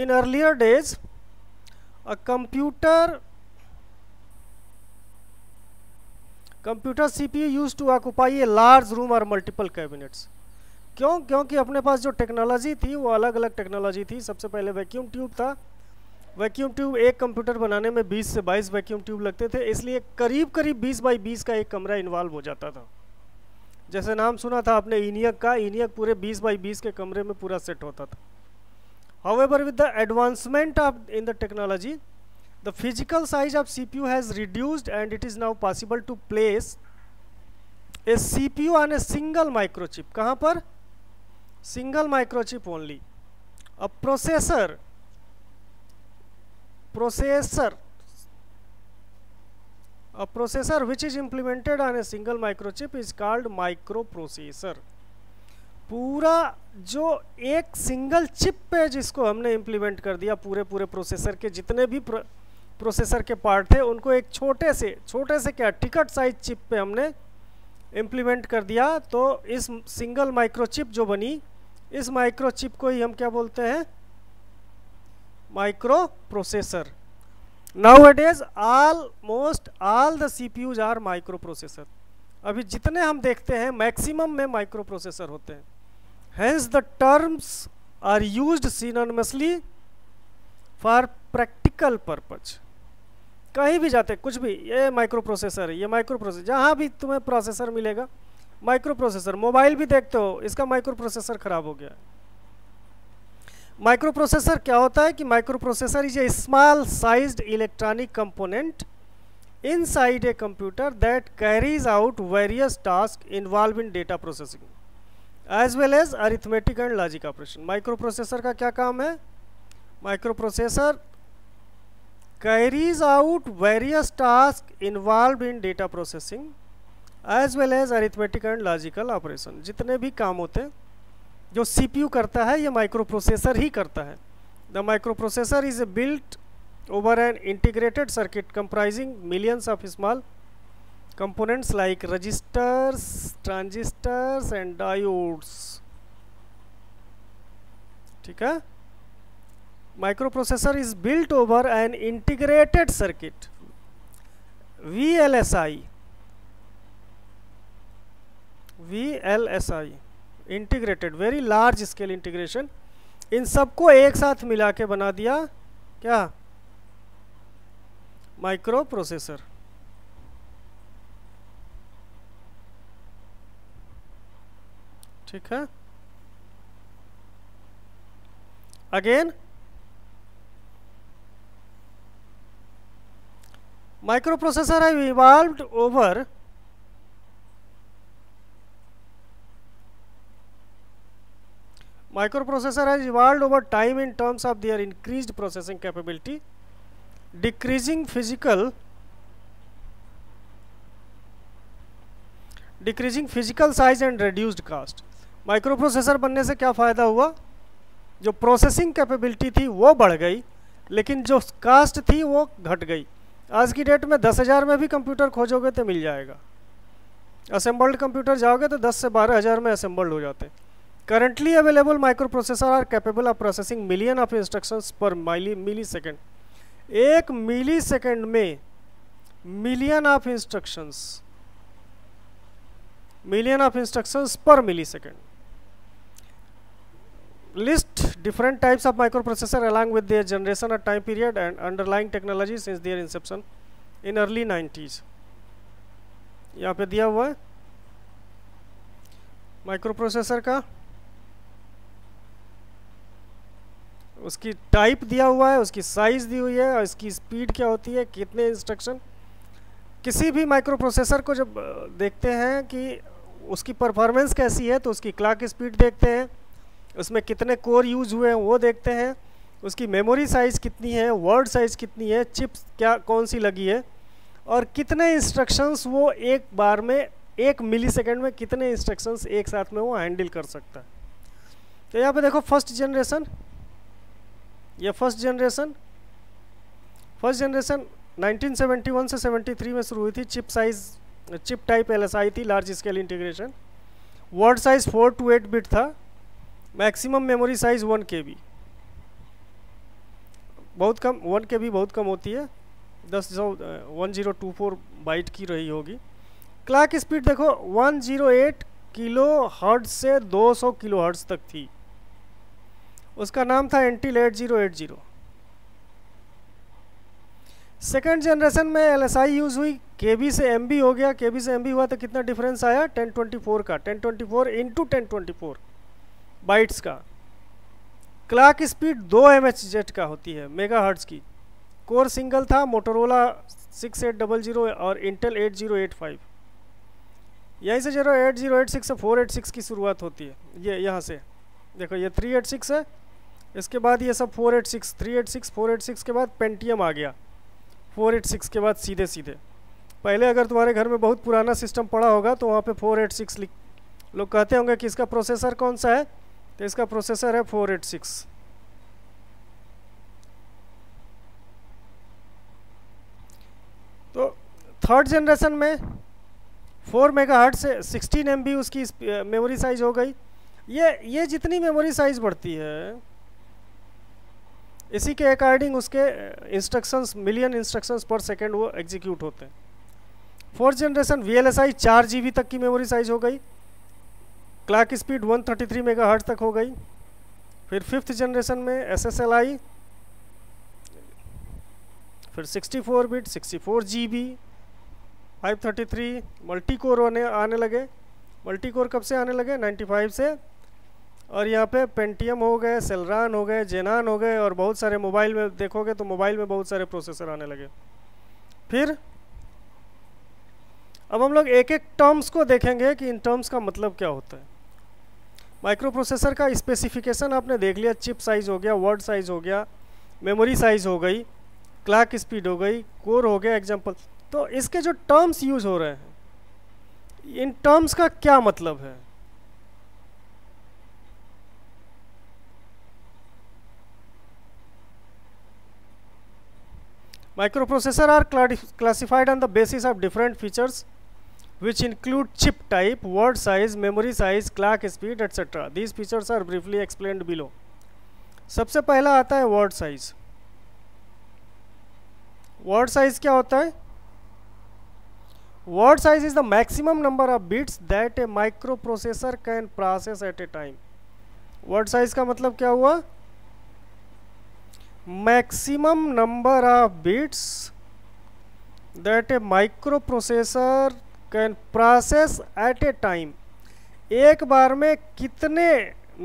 in earlier days a computer computer cpu used to occupy a large room or multiple cabinets क्यों क्योंकि अपने पास जो technology थी वो अलग अलग टेक्नोलॉजी थी सबसे पहले वैक्यूम ट्यूब था वैक्यूम ट्यूब एक कंप्यूटर बनाने में 20 से 22 वैक्यूम ट्यूब लगते थे इसलिए करीब करीब 20 बाई 20 का एक कमरा इन्वॉल्व हो जाता था जैसे नाम सुना था आपने इनियक का इनियक पूरे 20 बाई 20 के कमरे में पूरा सेट होता था However, with the advancement of in the technology, the physical size of CPU has reduced and it is now possible to place a CPU on a single microchip. कहाँ Single microchip only. A processor, processor, a processor which is implemented on a single microchip is called microprocessor. पूरा जो एक single chip पे जिसको हमने implement कर दिया पूरे पूरे प्रोसेसर के जितने भी प्र, प्रोसेसर के पार्ट थे उनको एक छोटे से छोटे से क्या टिकट साइज चिप पे हमने इम्प्लीमेंट कर दिया तो इस सिंगल माइक्रोचिप जो बनी इस माइक्रोचिप को ही हम क्या बोलते हैं microprocessor now it is almost all the C P Us are microprocessor अभी जितने हम देखते हैं मैक्सिमम में माइक्रो प्रोसेसर होते हैं Hence the terms are used synonymously for practical purpose. कहीं भी जाते कुछ भी ये माइक्रो प्रोसेसर ये माइक्रो प्रोसेसर जहाँ भी तुम्हें प्रोसेसर मिलेगा माइक्रो प्रोसेसर मोबाइल भी देखते हो इसका माइक्रो प्रोसेसर ख़राब हो गया माइक्रो प्रोसेसर क्या होता है कि microprocessor is a small size electronic component inside a computer that carries out various task involve in data processing as well as arithmetic and logic operation microprocessor का क्या काम है microprocessor carries out various task involve in data processing as well as arithmetic and logical operation जितने भी काम होते हैं जो यू करता है ये माइक्रोप्रोसेसर ही करता है the microprocessor is a built over an integrated circuit comprising millions of small components like resistors transistors and diodes ठीक है microprocessor is built over an integrated circuit VLSI VLSI integrated very large scale integration इन सबको एक साथ मिला के बना दिया क्या माइक्रो प्रोसेसर ठीक है अगेन माइक्रोप्रोसेसर है इवॉल्व्ड ओवर माइक्रो प्रोसेसर है evolved over time in terms of their increased processing capability decreasing physical decreasing physical size and reduced cost microprocessor बनने से क्या फ़ायदा हुआ जो प्रोसेसिंग कैपेबिलिटी थी वो बढ़ गई लेकिन जो कास्ट थी वो घट गई आज की डेट में दस हज़ार में भी कंप्यूटर खोजोगे तो मिल जाएगा असेंबल्ड कंप्यूटर जाओगे तो दस से बारह हज़ार में असेंबल्ड हो जाते हैं processor are capable of processing million of instructions per milli millisecond एक मिली सेकेंड में million of instructions million of instructions per millisecond list different types of microprocessor along with their generation and time period and underlying technology since their inception in early 90s yahan pe diya hua hai microprocessor ka uski type diya hua hai uski size di hui hai aur iski speed kya hoti hai kitne instruction किसी भी microprocessor को जब देखते हैं कि उसकी performance कैसी है तो उसकी क्लाक स्पीड देखते हैं उसमें कितने कोर यूज़ हुए हैं वो देखते हैं उसकी मेमोरी साइज़ कितनी है वर्ड साइज़ कितनी है चिप्स क्या कौन सी लगी है और कितने इंस्ट्रक्शंस वो एक बार में एक मिलीसेकंड में कितने इंस्ट्रक्शंस एक साथ में वो हैंडल कर सकता है तो यहाँ पे देखो फर्स्ट जनरेशन ये फर्स्ट जनरेशन फर्स्ट जनरेशन 1971 से 73 में शुरू हुई थी chip size chip type L थी large scale integration word size four to eight bit था maximum memory size one K बहुत कम वन के बहुत कम होती है दस सौ one zero two four byte की रही होगी क्लाक स्पीड देखो one zero eight kilohertz से दो सौ किलो हर्ट्ज तक थी उसका नाम था Intel eight zero eight zero second generation में एल एस आई यूज़ हुई के बी से एम बी हो गया के बी से एम बी हुआ तो कितना डिफरेंस आया टेन ट्वेंटी फोर का ten twenty four into ten twenty four bytes का क्लाक स्पीड दो एम जेट का होती है मेगा हर्ट्स की कोर सिंगल था Motorola six eight double zero और Intel eight zero eight five यहीं से जरा eight zero eight six four eight six की शुरुआत होती है ये यहाँ से देखो ये थ्री एट सिक्स है इसके बाद ये सब four eight six three eight six four eight six के बाद पेंटियम आ गया फोर एट सिक्स के बाद सीधे सीधे पहले अगर तुम्हारे घर में बहुत पुराना सिस्टम पड़ा होगा तो वहाँ पे फोर एट सिक्स लिख लोग कहते होंगे कि इसका प्रोसेसर कौन सा है तो इसका प्रोसेसर है फोर एट सिक्स तो थर्ड जनरेशन में फोर मेगा हर्ट से सिक्सटीन एम उसकी मेमोरी साइज हो गई ये ये जितनी मेमोरी साइज बढ़ती है इसी के अकॉर्डिंग उसके instructions million instructions per second वो एग्जीक्यूट होते हैं fourth generation V L S I चार जी बी तक की मेमोरी साइज हो गई क्लाक स्पीड 133 थर्टी तक हो गई फिर फिफ्थ जनरेशन में एस एस एल आई फिर 64 बिट 64 थर्टी 533 मल्टी कोर होने आने लगे मल्टी कोर कब से आने लगे 95 से और यहाँ पे पेंटियम हो गए सेलरान हो गए जेनान हो गए और बहुत सारे मोबाइल में देखोगे तो मोबाइल में बहुत सारे प्रोसेसर आने लगे फिर अब हम लोग एक एक टर्म्स को देखेंगे कि इन टर्म्स का मतलब क्या होता है माइक्रोप्रोसेसर का स्पेसिफिकेशन आपने देख लिया चिप साइज़ हो गया वर्ड साइज़ हो गया मेमोरी साइज़ हो गई क्लाक स्पीड हो गई कोर हो गया एग्जाम्पल तो इसके जो टर्म्स यूज़ हो रहे हैं इन टर्म्स का क्या मतलब है microprocessor are classified on the basis of different features which include chip type, word size, memory size, clock speed, etc. These features are briefly explained below. सबसे पहला आता है word size. Word size क्या होता है word size is the maximum number of bits that a microprocessor can process at a time word size का मतलब क्या हुआ maximum number of bits that a microprocessor can process at a time एक बार में कितने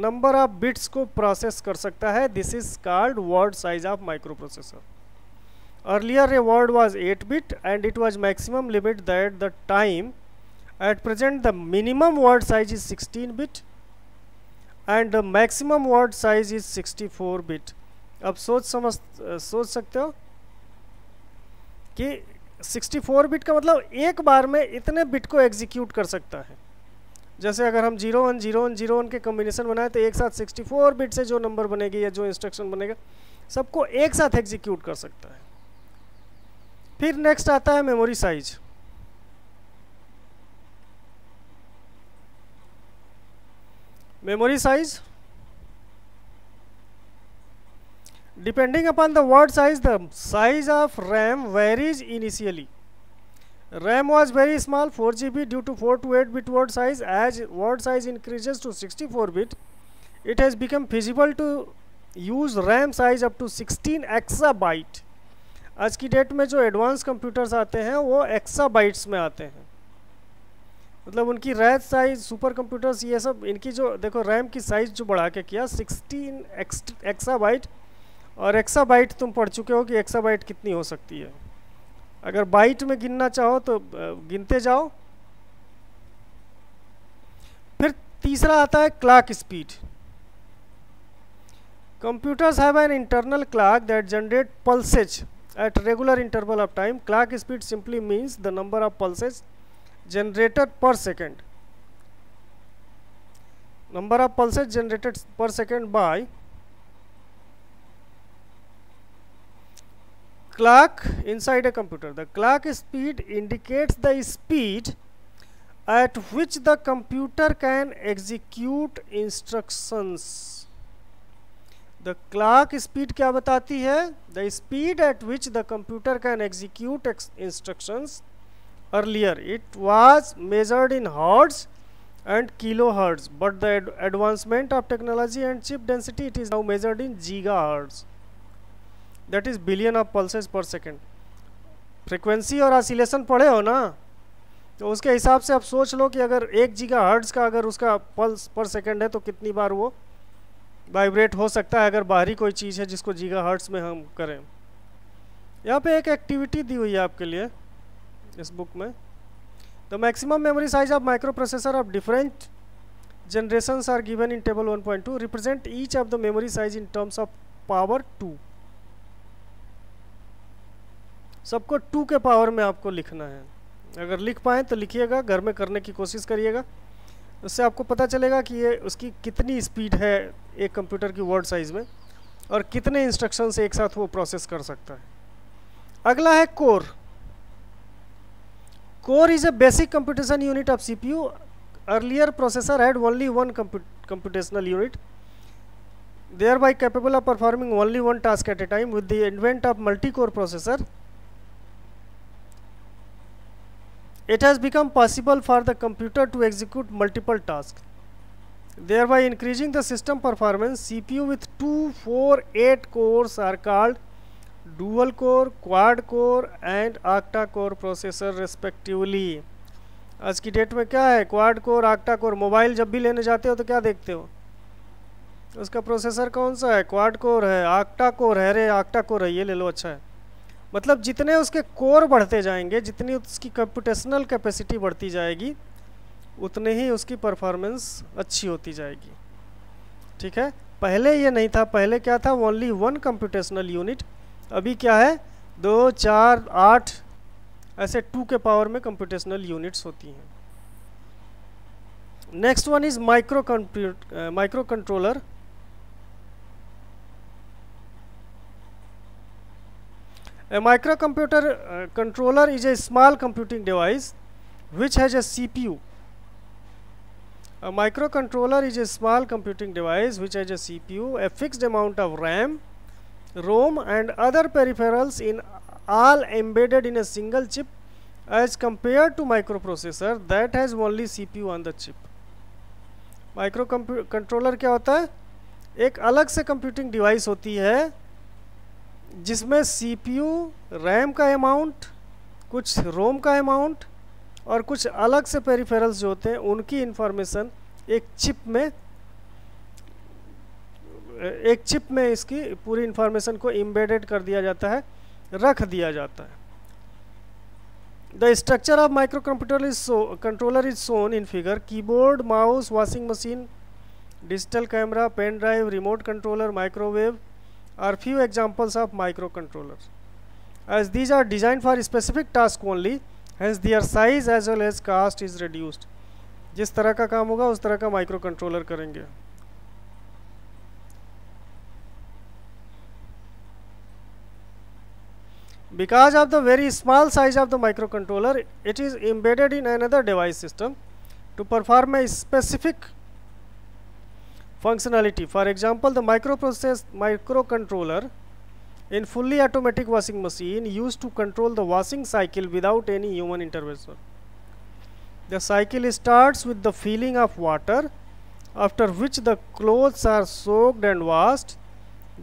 नंबर ऑफ बिट्स को process कर सकता है this is called word size of microprocessor earlier a word was eight bit and it was maximum limit that the time at present the minimum word size is sixteen bit and the maximum word size is sixty four bit अब सोच समझ सोच सकते हो कि 64 bit का मतलब एक बार में इतने बिट को एग्जीक्यूट कर सकता है जैसे अगर हम zero one zero one zero one के कम्बिनेशन बनाए तो एक साथ 64 बिट से जो नंबर बनेगी या जो इंस्ट्रक्शन बनेगा सबको एक साथ एग्जीक्यूट कर सकता है फिर नेक्स्ट आता है memory size memory size depending upon the word size the size of ram varies initially ram was very small 4 gb due to 4 to 8 bit word size as word size increases to 64 bit it has become feasible to use ram size up to 16 exabyte आज की date में जो advance computers आते हैं वो exabytes में आते हैं मतलब उनकी रैम साइज सुपर कंप्यूटर्स ये सब इनकी जो देखो रैम की साइज़ जो बढ़ा के किया 16 एक्सा बाइट और एक्सा बाइट तुम पढ़ चुके हो कि एक्सा बाइट कितनी हो सकती है अगर बाइट में गिनना चाहो तो गिनते जाओ फिर तीसरा आता है clock speed computers have an internal clock that generate pulses at regular interval of time clock speed simply means the number of pulses generated per second number of pulses generated per second by clock inside a computer. The clock speed indicates the speed at which the computer can execute instructions. The clock speed क्या बताती है the speed at which the computer can execute instructions earlier it was measured in hertz and kilohertz but the ad advancement of technology and chip density it is now measured in gigahertz that is billion of pulses per second frequency और oscillation पढ़े हो ना तो उसके हिसाब से आप सोच लो कि अगर एक जीगा हर्ट्स का अगर उसका पल्स पर सेकेंड है तो कितनी बार वो वाइब्रेट हो सकता है अगर बाहरी कोई चीज़ है जिसको जीगा हर्ट्स में हम करें यहाँ पे एक एक्टिविटी दी हुई है आपके लिए इस बुक में the maximum memory size of microprocessor of different given in table one point two represent each of the memory size in terms of power two सबको टू के पावर में आपको लिखना है अगर लिख पाएँ तो लिखिएगा घर में करने की कोशिश करिएगा उससे आपको पता चलेगा कि ये उसकी कितनी स्पीड है एक कंप्यूटर की वर्ड साइज़ में और कितने इंस्ट्रक्शन से एक साथ वो प्रोसेस कर सकता है अगला है core core is a basic computation unit of CPU earlier processor had only one computational unit they are by capable of performing only one task at a time with the invent of multi core processor It has become possible for the computer to execute multiple tasks, thereby increasing the system performance. CPU with 2, 4, 8 cores are called dual core, quad core and octa core processor respectively. आज की date में क्या है quad core octa core mobile जब भी लेने जाते हो तो क्या देखते हो उसका प्रोसेसर कौन सा है क्वाड कोर है आक्टा कोर है अरे आक्टा कोर है ये ले लो अच्छा है मतलब जितने उसके कोर बढ़ते जाएंगे जितनी उसकी कंप्यूटेशनल कैपेसिटी बढ़ती जाएगी उतने ही उसकी परफॉर्मेंस अच्छी होती जाएगी ठीक है पहले ये नहीं था पहले क्या था ओनली वन कंप्यूटेशनल यूनिट अभी क्या है दो चार आठ ऐसे टू के पावर में कंप्यूटेशनल यूनिट्स होती हैं next one is micro microcontroller A microcomputer uh, controller is a small computing device which has a CPU. A microcontroller is a small computing device which has a CPU, a fixed amount of RAM, ROM and other peripherals in all embedded in a single chip as compared to microprocessor that has only CPU on the chip. Microcontroller क्या होता है एक अलग से computing device होती है जिसमें CPU RAM का अमाउंट कुछ रोम का अमाउंट और कुछ अलग से पेरीफेरल्स जो होते हैं उनकी इन्फॉर्मेशन एक चिप में एक चिप में इसकी पूरी इन्फॉर्मेशन को इम्बेडेड कर दिया जाता है रख दिया जाता है the structure of microcomputer is so controller is shown in figure keyboard mouse washing machine digital camera pen drive remote controller microwave are few examples of microcontrollers. As these are designed for specific task only, hence their size as well as cost is reduced. jis tarah ka kaam hoga us tarah ka microcontroller karenge because of the very small size of the microcontroller it is embedded in another device system to perform a specific functionality. For example, the microprocess microcontroller in fully automatic washing machine used to control the washing cycle without any human intervention. The cycle starts with the filling of water after which the clothes are soaked and washed.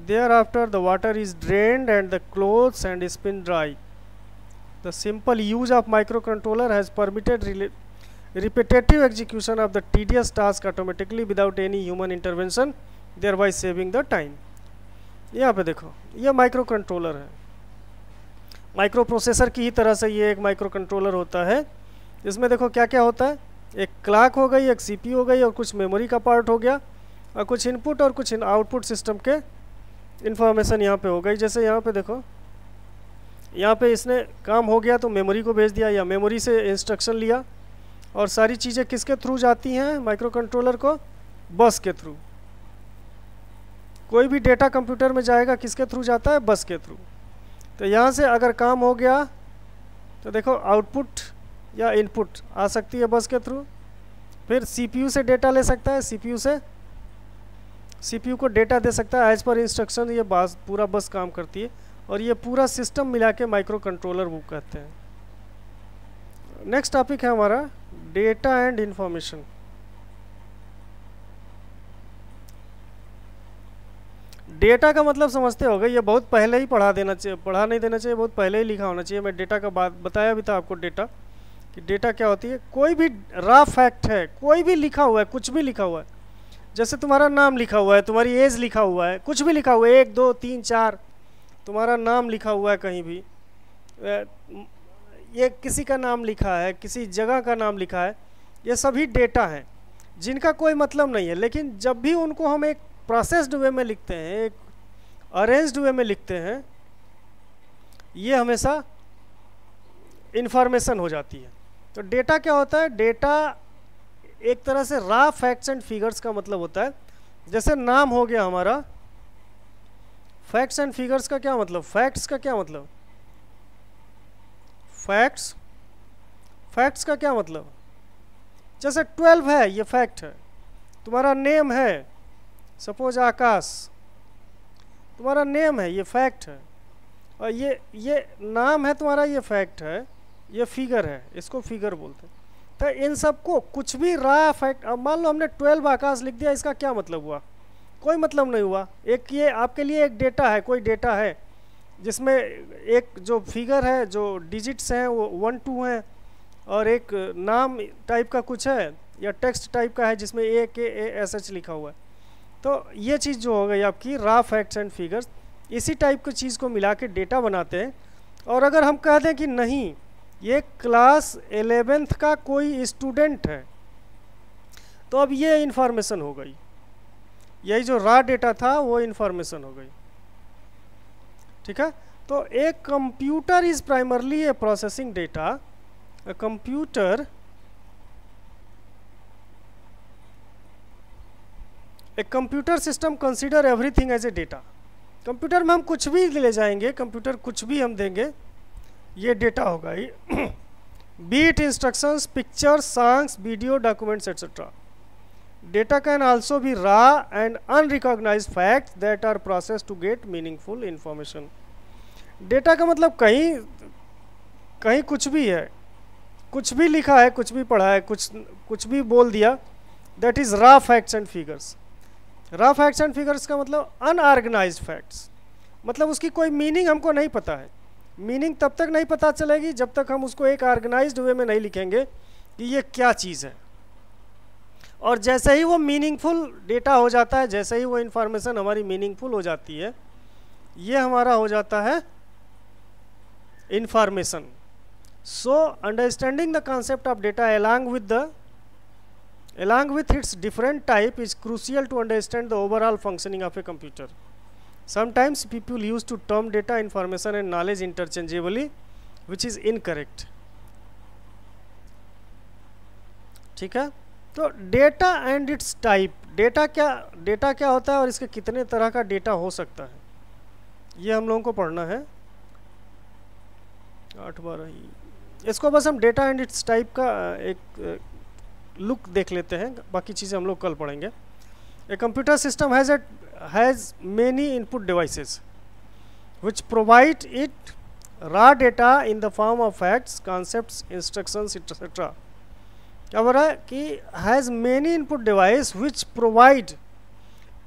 Thereafter the water is drained and the clothes and spin dry. The simple use of microcontroller has permitted repetitive execution of the tedious task automatically without any human intervention thereby saving the time यहाँ पे देखो ये microcontroller है microprocessor की ही तरह से ये एक माइक्रो कंट्रोलर होता है इसमें देखो क्या क्या होता है एक क्लाक हो गई एक सीपी हो गई और कुछ मेमोरी का पार्ट हो गया और कुछ इनपुट और कुछ आउटपुट सिस्टम के इन्फॉर्मेशन यहाँ पे हो गई जैसे यहाँ पे देखो यहाँ पे इसने काम हो गया तो मेमोरी को भेज दिया या मेमोरी से इंस्ट्रक्शन लिया और सारी चीज़ें किसके थ्रू जाती हैं माइक्रो कंट्रोलर को बस के थ्रू कोई भी डेटा कंप्यूटर में जाएगा किसके थ्रू जाता है बस के थ्रू तो यहाँ से अगर काम हो गया तो देखो आउटपुट या इनपुट आ सकती है बस के थ्रू फिर सीपीयू से डेटा ले सकता है सीपीयू से सीपीयू को डेटा दे सकता है एज पर इंस्ट्रक्शन ये बस पूरा बस काम करती है और ये पूरा सिस्टम मिला के माइक्रो कंट्रोलर वो कहते हैं नेक्स्ट टॉपिक है हमारा डेटा एंड इंफॉर्मेशन डेटा का मतलब समझते हो गए ये बहुत पहले ही पढ़ा देना चाहिए पढ़ा नहीं देना चाहिए बहुत पहले ही लिखा होना चाहिए मैं डेटा का बात बताया भी था आपको डेटा कि डेटा क्या होती है कोई भी रा फैक्ट है कोई भी लिखा हुआ है कुछ भी लिखा हुआ है जैसे तुम्हारा नाम लिखा हुआ है तुम्हारी एज लिखा हुआ है कुछ भी लिखा हुआ है एक दो तीन चार तुम्हारा नाम लिखा हुआ है कहीं भी ये किसी का नाम लिखा है किसी जगह का नाम लिखा है ये सभी डेटा हैं जिनका कोई मतलब नहीं है लेकिन जब भी उनको हम एक प्रोसेस्ड वे में लिखते हैं एक अरेंज्ड वे में लिखते हैं ये हमेशा इन्फॉर्मेशन हो जाती है तो डेटा क्या होता है डेटा एक तरह से रा फैक्ट्स एंड फिगर्स का मतलब होता है जैसे नाम हो गया हमारा फैक्ट्स एंड फिगर्स का क्या मतलब फैक्ट्स का क्या मतलब फैक्ट्स फैक्ट्स का क्या मतलब जैसे ट्वेल्व है ये फैक्ट है तुम्हारा नेम है सपोज आकाश तुम्हारा नेम है ये फैक्ट है और ये ये नाम है तुम्हारा ये फैक्ट है ये फिगर है इसको फिगर बोलते हैं तो इन सबको कुछ भी रहा फैक्ट अब मान लो हमने ट्वेल्व आकाश लिख दिया इसका क्या मतलब हुआ कोई मतलब नहीं हुआ एक ये आपके लिए एक डेटा है कोई डेटा है जिसमें एक जो फिगर है जो डिजिट्स हैं वो वन टू हैं और एक नाम टाइप का कुछ है या टेक्स्ट टाइप का है जिसमें ए के ए एस एच लिखा हुआ है तो ये चीज़ जो हो गई आपकी रा फैक्ट्स एंड फिगर्स इसी टाइप की चीज़ को मिला के डेटा बनाते हैं और अगर हम कह दें कि नहीं ये क्लास एलेवेंथ का कोई स्टूडेंट है तो अब ये इन्फॉर्मेशन हो गई यही जो रा डेटा था वो इन्फॉर्मेशन हो गई ठीक है तो एक computer is primarily a processing data a computer a computer system consider everything as a data computer में हम कुछ भी ले जाएंगे कंप्यूटर कुछ भी हम देंगे ये डेटा होगा बीट instructions pictures songs video documents etcetera data can also भी raw and unrecognized facts that are processed to get meaningful information. Data का मतलब कहीं कहीं कुछ भी है कुछ भी लिखा है कुछ भी पढ़ा है कुछ कुछ भी बोल दिया that is raw facts and figures raw facts and figures का मतलब अनऑर्गेनाइज फैक्ट्स मतलब उसकी कोई मीनिंग हमको नहीं पता है मीनिंग तब तक नहीं पता चलेगी जब तक हम उसको एक ऑर्गेनाइज्ड वे में नहीं लिखेंगे कि ये क्या चीज़ है और जैसे ही वो मीनिंगफुल डेटा हो जाता है जैसे ही वो इन्फॉर्मेशन हमारी मीनिंगफुल हो जाती है ये हमारा हो जाता है information so understanding the concept of data along with the along with its different type is crucial to understand the overall functioning of a computer sometimes people use to term data information and knowledge interchangeably which is incorrect ठीक है तो data and its type data क्या data क्या होता है और इसके कितने तरह का डेटा हो सकता है ये हम लोगों को पढ़ना है आठ बारह ही इसको बस हम डेटा एंड इट्स टाइप का एक लुक देख लेते हैं बाकी चीज़ें हम लोग कल पढ़ेंगे a computer system has at has many input devices which provide it raw data in the form of facts concept instruction etcetera क्या बोल रहा है कि has many input device which provide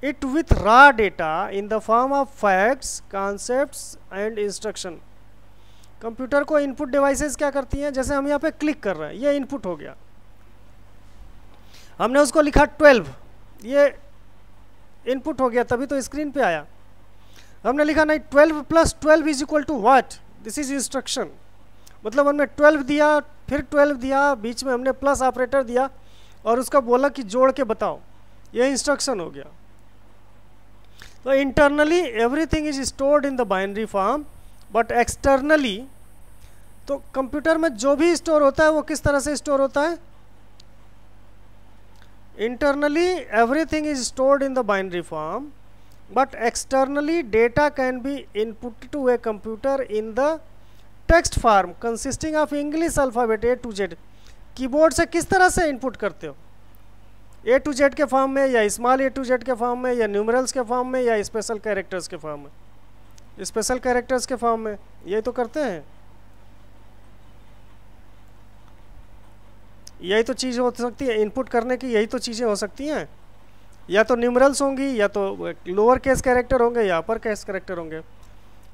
it with raw data in the form of facts concept and instruction computer को input devices क्या करती हैं जैसे हम यहाँ पे क्लिक कर रहे हैं ये इनपुट हो गया हमने उसको लिखा ट्वेल्व ये इनपुट हो गया तभी तो स्क्रीन पे आया हमने लिखा नहीं twelve plus twelve is equal to what this is instruction मतलब हमने ट्वेल्व दिया फिर ट्वेल्व दिया बीच में हमने प्लस ऑपरेटर दिया और उसका बोला कि जोड़ के बताओ ये इंस्ट्रक्शन हो गया तो internally everything is stored in the binary form but externally तो कंप्यूटर में जो भी स्टोर होता है वो किस तरह से स्टोर होता है internally everything is stored in the binary form but externally data can be input to a computer in the text form consisting of English alphabet A to Z keyboard से किस तरह से इनपुट करते हो A to Z के form में या small A to Z के फॉर्म में या न्यूमरल्स के फॉर्म में या स्पेशल कैरेक्टर्स के फॉर्म में स्पेशल कैरेक्टर्स के फॉर्म में यही तो करते हैं यही तो चीज़ हो सकती है इनपुट करने की यही तो चीज़ें हो सकती हैं या तो न्यूमरल्स होंगी या तो लोअर केस कैरेक्टर होंगे या अपर केस कैरेक्टर होंगे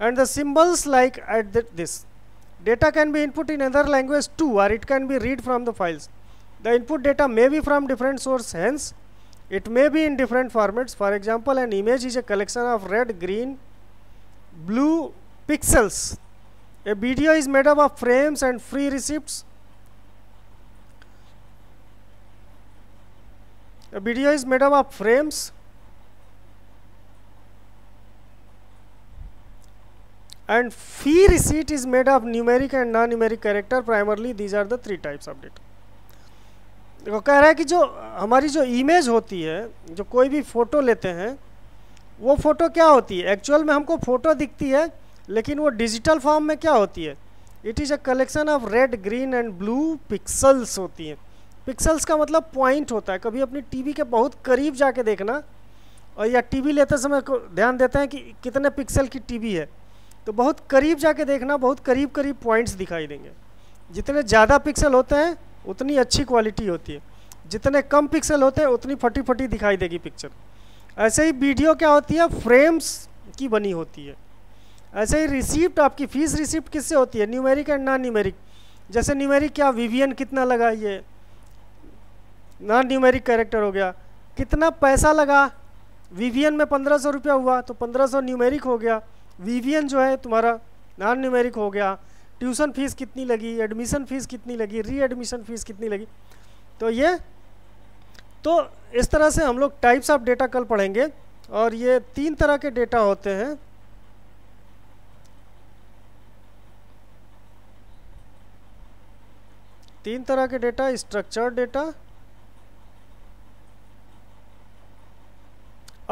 and the symbols like at this Data can be input in another language too or it can be read from the files. The input data may be from different source hence it may be in different formats. For example, an image is a collection of red, green, blue pixels. A video is made up of frames and free receipts. A video is made up of frames and fee receipt is made of numeric and non numeric character primarily these are the three types of data देखो कह रहा है कि जो हमारी जो image होती है जो कोई भी फ़ोटो लेते हैं वो फ़ोटो क्या होती है एक्चुअल में हमको फ़ोटो दिखती है लेकिन वो डिजिटल फॉर्म में क्या होती है it is a collection of red green and blue pixels होती हैं पिक्सल्स का मतलब पॉइंट होता है कभी अपनी टीवी के बहुत करीब जाके देखना और या टीवी लेते समय ध्यान देते हैं कि कितने पिक्सल की टीवी है तो बहुत करीब जाके देखना बहुत करीब करीब पॉइंट्स दिखाई देंगे जितने ज़्यादा पिक्सल होते हैं उतनी अच्छी क्वालिटी होती है जितने कम पिक्सल होते हैं उतनी फटी फटी दिखाई देगी पिक्चर ऐसे ही वीडियो क्या होती है फ्रेम्स की बनी होती है ऐसे ही रिसिप्ट आपकी फीस रिसिप्ट किससे होती है न्यूमेरिक एंड नॉन न्यूमेरिक जैसे न्यूमेरिक क्या विवियन कितना लगा ये नॉन न्यूमेरिक कैरेक्टर हो गया कितना पैसा लगा विवियन में पंद्रह सौ रुपया हुआ तो पंद्रह सौ न्यूमेरिक हो गया वीवीएन जो है तुम्हारा नॉन न्यूमेरिक हो गया ट्यूशन फीस कितनी लगी एडमिशन फ़ीस कितनी लगी री एडमिशन फ़ीस कितनी लगी तो ये तो इस तरह से हम लोग टाइप्स ऑफ डेटा कल पढ़ेंगे और ये तीन तरह के डेटा होते हैं तीन तरह के data structure data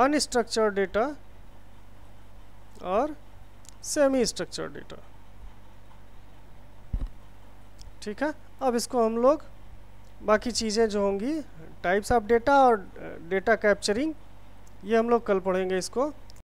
unstructure data और सेमी स्ट्रक्चर डेटा ठीक है अब इसको हम लोग बाकी चीज़ें जो होंगी टाइप्स ऑफ डेटा और डेटा कैप्चरिंग ये हम लोग कल पढ़ेंगे इसको